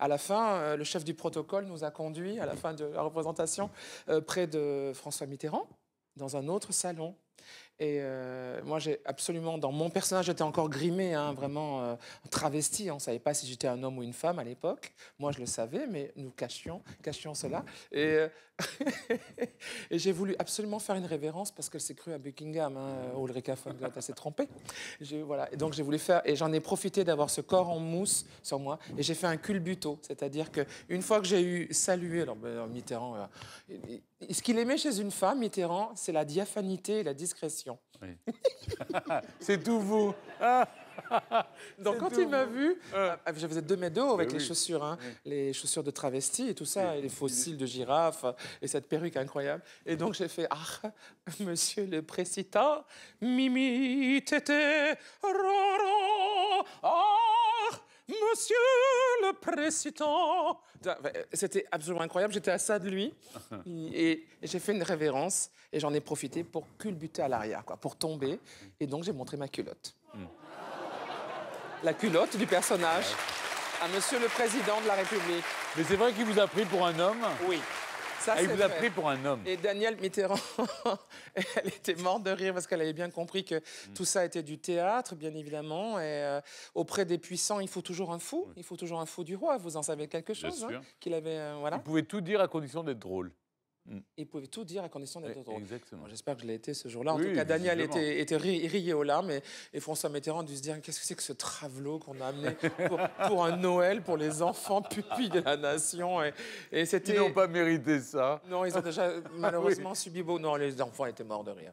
À la fin, euh, le chef du protocole nous a conduits, à la fin de la représentation, euh, près de François Mitterrand, dans un autre salon et euh, moi, j'ai absolument, dans mon personnage, j'étais encore grimé, hein, mhm. vraiment travestie euh, travesti. Hein. On ne savait pas si j'étais un homme ou une femme à l'époque. Moi, je le savais, mais nous cachions, cachions cela. Et, euh, et j'ai voulu absolument faire une révérence parce qu'elle s'est crue à Buckingham. Hein, Ulrika von elle s'est trompée. Voilà. Et donc, j'ai voulu faire, et j'en ai profité d'avoir ce corps en mousse sur moi. Et j'ai fait un culbuto, c'est-à-dire qu'une fois que j'ai eu salué alors, ben, Mitterrand, ce qu'il aimait chez une femme, Mitterrand, c'est la diaphanité, la c'est tout vous. Donc quand il m'a vu, ah. Ah, ah, je faisais deux mes dos avec eh les chaussures, hein, les chaussures de travesti et tout ça, et les fossiles de girafe et cette perruque incroyable. Et donc j'ai fait ah, Monsieur le Président, Mimi, tété, roro. C'était absolument incroyable. J'étais à ça de lui. et j'ai fait une révérence et j'en ai profité pour culbuter à l'arrière, quoi, pour tomber. Et donc, j'ai montré ma culotte. Hmm. La culotte du personnage à Monsieur le Président de la République. Mais c'est vrai qu'il vous a pris pour un homme Oui. Ça, vous a pris pour un homme. Et Daniel Mitterrand, elle était morte de rire parce qu'elle avait bien compris que mm. tout ça était du théâtre, bien évidemment. Et euh, auprès des puissants, il faut toujours un fou. Il faut toujours un fou du roi. Vous en savez quelque chose. Hein, Qu'il avait, euh, voilà. Vous pouvez tout dire à condition d'être drôle. Mm. Ils pouvait tout dire à condition d'être eh, drôle. Exactement. J'espère que je l'ai été ce jour-là. En tout cas, Daniel était, était aux larmes et, François Mitterrand dû se dire qu'est-ce que c'est que ce travelot qu'on a amené pour, un Noël pour les enfants pupilles de la nation. Et, Ils n'ont pas mérité ça. Non, ils ont déjà ah malheureusement subi beau. Non, les enfants étaient morts de rire.